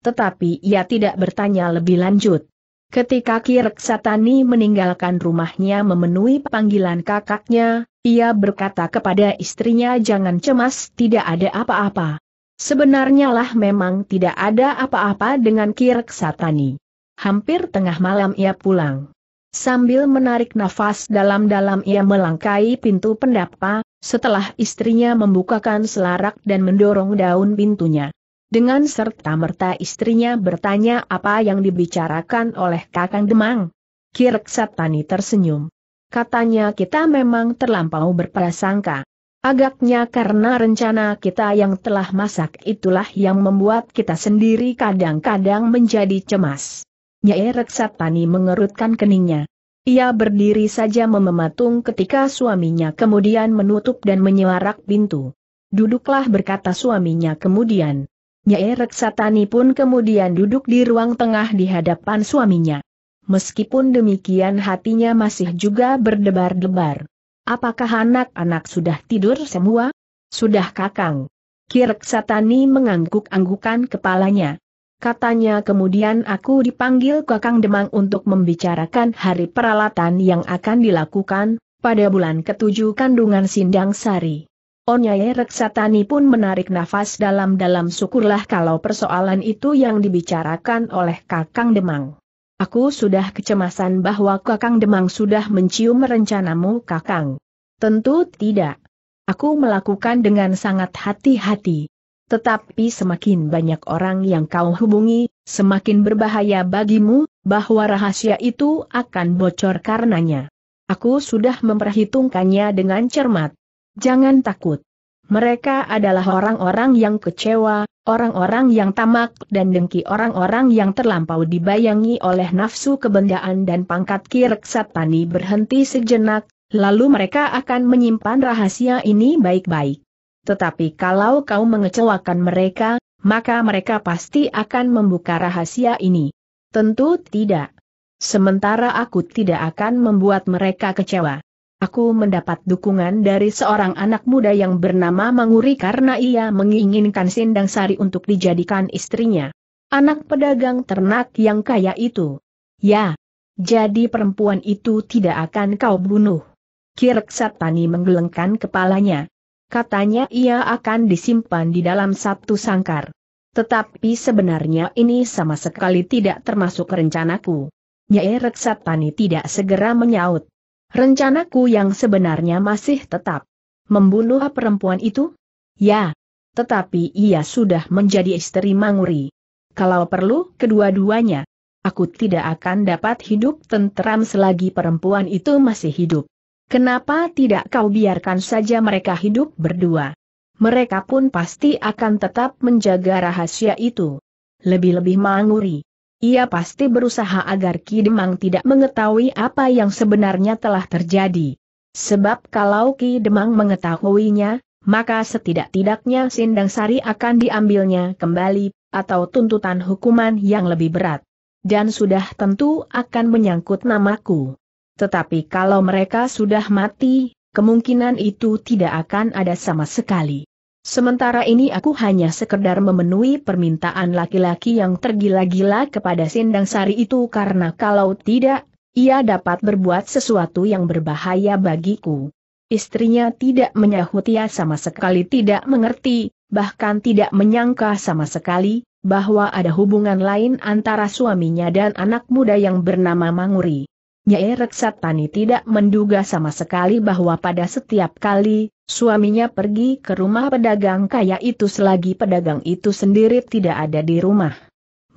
Tetapi ia tidak bertanya lebih lanjut. Ketika Kirksatani meninggalkan rumahnya memenuhi panggilan kakaknya, ia berkata kepada istrinya jangan cemas tidak ada apa-apa. Sebenarnya lah memang tidak ada apa-apa dengan Kirksatani. Hampir tengah malam ia pulang. Sambil menarik nafas dalam-dalam ia melangkai pintu pendapa, setelah istrinya membukakan selarak dan mendorong daun pintunya. Dengan serta-merta istrinya bertanya apa yang dibicarakan oleh Kakang Demang. Kirk Satani tersenyum. Katanya kita memang terlampau berprasangka. Agaknya karena rencana kita yang telah masak itulah yang membuat kita sendiri kadang-kadang menjadi cemas. Nyai Reksatani mengerutkan keningnya. Ia berdiri saja memematung ketika suaminya kemudian menutup dan menyelarak pintu. Duduklah berkata suaminya kemudian. Nyai Reksatani pun kemudian duduk di ruang tengah di hadapan suaminya. Meskipun demikian hatinya masih juga berdebar-debar. Apakah anak-anak sudah tidur semua? Sudah kakang. Reksatani mengangguk-anggukan kepalanya. Katanya kemudian aku dipanggil kakang demang untuk membicarakan hari peralatan yang akan dilakukan, pada bulan ketujuh kandungan Sindang Sari. Onyai oh, Reksatani pun menarik nafas dalam-dalam syukurlah kalau persoalan itu yang dibicarakan oleh Kakang Demang. Aku sudah kecemasan bahwa Kakang Demang sudah mencium rencanamu Kakang. Tentu tidak. Aku melakukan dengan sangat hati-hati. Tetapi semakin banyak orang yang kau hubungi, semakin berbahaya bagimu, bahwa rahasia itu akan bocor karenanya. Aku sudah memperhitungkannya dengan cermat. Jangan takut. Mereka adalah orang-orang yang kecewa, orang-orang yang tamak dan dengki orang-orang yang terlampau dibayangi oleh nafsu kebendaan dan pangkat kireksat tani berhenti sejenak, lalu mereka akan menyimpan rahasia ini baik-baik. Tetapi kalau kau mengecewakan mereka, maka mereka pasti akan membuka rahasia ini. Tentu tidak. Sementara aku tidak akan membuat mereka kecewa. Aku mendapat dukungan dari seorang anak muda yang bernama Manguri karena ia menginginkan Sindang Sari untuk dijadikan istrinya. Anak pedagang ternak yang kaya itu. Ya. Jadi perempuan itu tidak akan kau bunuh. Kirk Tani menggelengkan kepalanya. Katanya ia akan disimpan di dalam satu sangkar. Tetapi sebenarnya ini sama sekali tidak termasuk rencanaku. Nyai Reksatani tidak segera menyaut. Rencanaku yang sebenarnya masih tetap. Membunuh perempuan itu? Ya. Tetapi ia sudah menjadi istri Manguri. Kalau perlu, kedua-duanya. Aku tidak akan dapat hidup tenteram selagi perempuan itu masih hidup. Kenapa tidak kau biarkan saja mereka hidup berdua? Mereka pun pasti akan tetap menjaga rahasia itu. Lebih-lebih Manguri. Ia pasti berusaha agar Ki Demang tidak mengetahui apa yang sebenarnya telah terjadi. Sebab kalau Ki Demang mengetahuinya, maka setidak-tidaknya Sindang Sari akan diambilnya kembali, atau tuntutan hukuman yang lebih berat. Dan sudah tentu akan menyangkut namaku. Tetapi kalau mereka sudah mati, kemungkinan itu tidak akan ada sama sekali. Sementara ini aku hanya sekedar memenuhi permintaan laki-laki yang tergila-gila kepada Sindang Sari itu karena kalau tidak, ia dapat berbuat sesuatu yang berbahaya bagiku. Istrinya tidak menyahut ia sama sekali tidak mengerti, bahkan tidak menyangka sama sekali, bahwa ada hubungan lain antara suaminya dan anak muda yang bernama Manguri. Nyai Reksatani tidak menduga sama sekali bahwa pada setiap kali, suaminya pergi ke rumah pedagang kaya itu selagi pedagang itu sendiri tidak ada di rumah.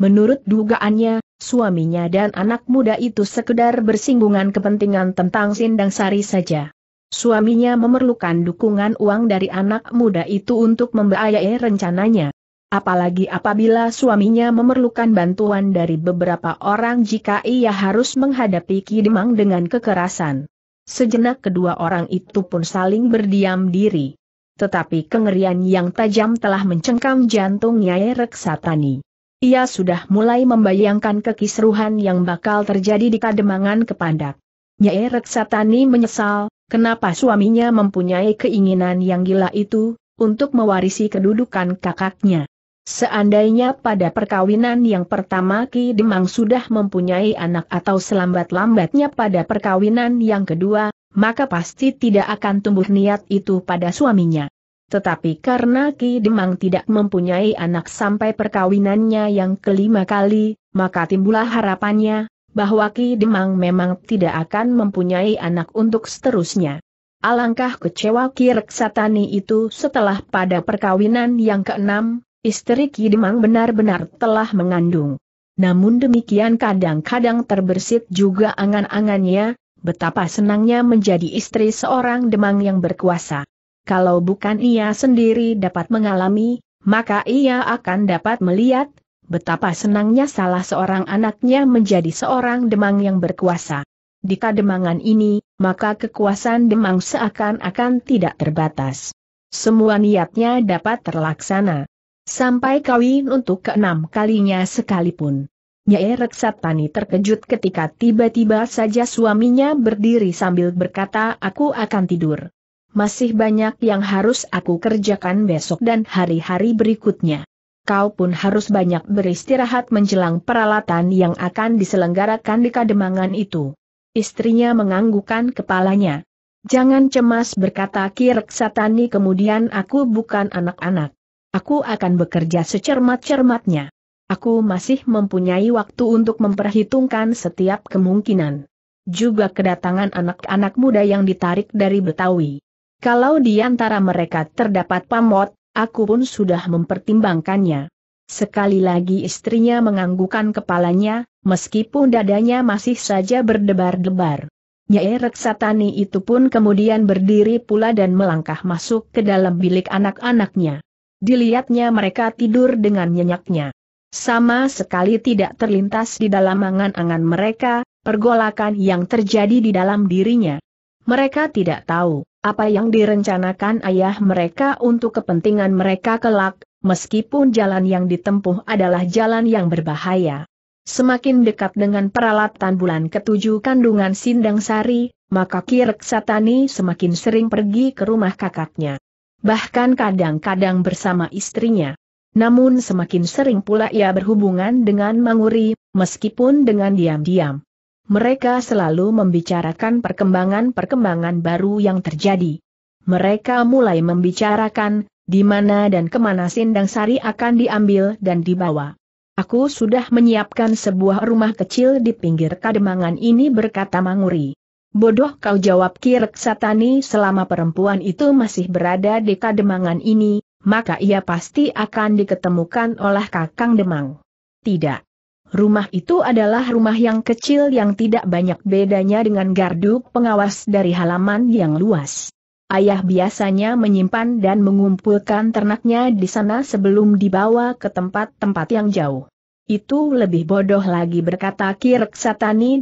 Menurut dugaannya, suaminya dan anak muda itu sekedar bersinggungan kepentingan tentang Sindang Sari saja. Suaminya memerlukan dukungan uang dari anak muda itu untuk membiayai rencananya. Apalagi apabila suaminya memerlukan bantuan dari beberapa orang jika ia harus menghadapi Kidemang dengan kekerasan. Sejenak kedua orang itu pun saling berdiam diri. Tetapi kengerian yang tajam telah mencengkam jantung Nyai Reksatani. Ia sudah mulai membayangkan kekisruhan yang bakal terjadi di kademangan kepandak. Nyai Reksatani menyesal, kenapa suaminya mempunyai keinginan yang gila itu, untuk mewarisi kedudukan kakaknya. Seandainya pada perkawinan yang pertama Ki Demang sudah mempunyai anak atau selambat-lambatnya pada perkawinan yang kedua, maka pasti tidak akan tumbuh niat itu pada suaminya. Tetapi karena Ki Demang tidak mempunyai anak sampai perkawinannya yang kelima kali, maka timbullah harapannya, bahwa Ki Demang memang tidak akan mempunyai anak untuk seterusnya. Alangkah kecewa Ki Reksatani itu setelah pada perkawinan yang keenam, Istri Kidemang benar-benar telah mengandung. Namun demikian kadang-kadang terbersit juga angan-angannya, betapa senangnya menjadi istri seorang demang yang berkuasa. Kalau bukan ia sendiri dapat mengalami, maka ia akan dapat melihat, betapa senangnya salah seorang anaknya menjadi seorang demang yang berkuasa. Di kademangan ini, maka kekuasaan demang seakan-akan tidak terbatas. Semua niatnya dapat terlaksana. Sampai kawin untuk keenam kalinya sekalipun. Nyai Reksatani terkejut ketika tiba-tiba saja suaminya berdiri sambil berkata aku akan tidur. Masih banyak yang harus aku kerjakan besok dan hari-hari berikutnya. Kau pun harus banyak beristirahat menjelang peralatan yang akan diselenggarakan di kademangan itu. Istrinya menganggukkan kepalanya. Jangan cemas berkata Ki Reksatani kemudian aku bukan anak-anak. Aku akan bekerja secermat-cermatnya. Aku masih mempunyai waktu untuk memperhitungkan setiap kemungkinan. Juga kedatangan anak-anak muda yang ditarik dari Betawi. Kalau di antara mereka terdapat pamot, aku pun sudah mempertimbangkannya. Sekali lagi istrinya menganggukan kepalanya, meskipun dadanya masih saja berdebar-debar. Nyai Reksatani itu pun kemudian berdiri pula dan melangkah masuk ke dalam bilik anak-anaknya dilihatnya mereka tidur dengan nyenyaknya. Sama sekali tidak terlintas di dalam angan-angan mereka, pergolakan yang terjadi di dalam dirinya. Mereka tidak tahu, apa yang direncanakan ayah mereka untuk kepentingan mereka kelak, meskipun jalan yang ditempuh adalah jalan yang berbahaya. Semakin dekat dengan peralatan bulan ketujuh kandungan Sindang Sari, maka Kirek Satani semakin sering pergi ke rumah kakaknya bahkan kadang-kadang bersama istrinya. Namun semakin sering pula ia berhubungan dengan Manguri, meskipun dengan diam-diam. Mereka selalu membicarakan perkembangan-perkembangan baru yang terjadi. Mereka mulai membicarakan, di mana dan kemana Sindang Sari akan diambil dan dibawa. Aku sudah menyiapkan sebuah rumah kecil di pinggir kademangan ini berkata Manguri. Bodoh kau jawab kira Satani selama perempuan itu masih berada di kademangan ini, maka ia pasti akan diketemukan oleh kakang demang. Tidak. Rumah itu adalah rumah yang kecil yang tidak banyak bedanya dengan gardu pengawas dari halaman yang luas. Ayah biasanya menyimpan dan mengumpulkan ternaknya di sana sebelum dibawa ke tempat-tempat yang jauh. Itu lebih bodoh lagi berkata Kirk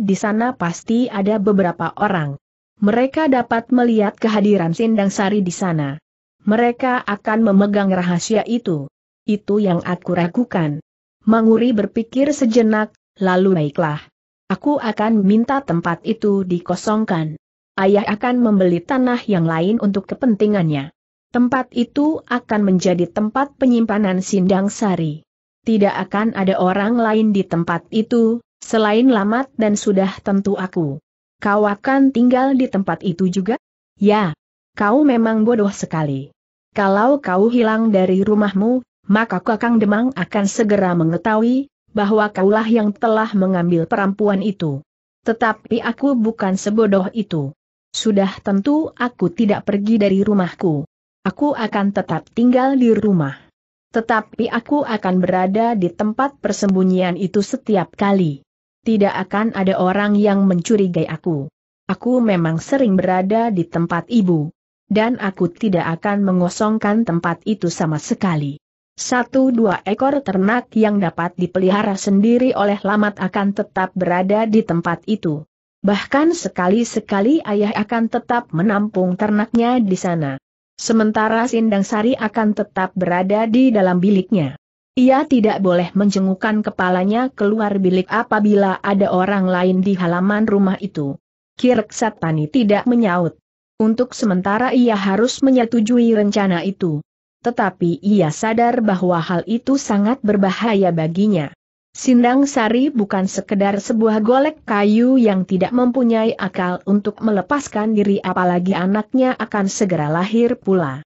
di sana pasti ada beberapa orang. Mereka dapat melihat kehadiran Sindang Sari di sana. Mereka akan memegang rahasia itu. Itu yang aku ragukan. Manguri berpikir sejenak, lalu naiklah. Aku akan minta tempat itu dikosongkan. Ayah akan membeli tanah yang lain untuk kepentingannya. Tempat itu akan menjadi tempat penyimpanan Sindang Sari tidak akan ada orang lain di tempat itu, selain Lamat dan sudah tentu aku. Kau akan tinggal di tempat itu juga? Ya. Kau memang bodoh sekali. Kalau kau hilang dari rumahmu, maka Kakang Demang akan segera mengetahui bahwa kaulah yang telah mengambil perempuan itu. Tetapi aku bukan sebodoh itu. Sudah tentu aku tidak pergi dari rumahku. Aku akan tetap tinggal di rumah. Tetapi aku akan berada di tempat persembunyian itu setiap kali. Tidak akan ada orang yang mencurigai aku. Aku memang sering berada di tempat ibu. Dan aku tidak akan mengosongkan tempat itu sama sekali. Satu dua ekor ternak yang dapat dipelihara sendiri oleh lamat akan tetap berada di tempat itu. Bahkan sekali-sekali ayah akan tetap menampung ternaknya di sana. Sementara Sindang Sari akan tetap berada di dalam biliknya. Ia tidak boleh menjengukkan kepalanya keluar bilik apabila ada orang lain di halaman rumah itu. Kirk Satani tidak menyaut. Untuk sementara ia harus menyetujui rencana itu. Tetapi ia sadar bahwa hal itu sangat berbahaya baginya. Sindang Sari bukan sekedar sebuah golek kayu yang tidak mempunyai akal untuk melepaskan diri apalagi anaknya akan segera lahir pula.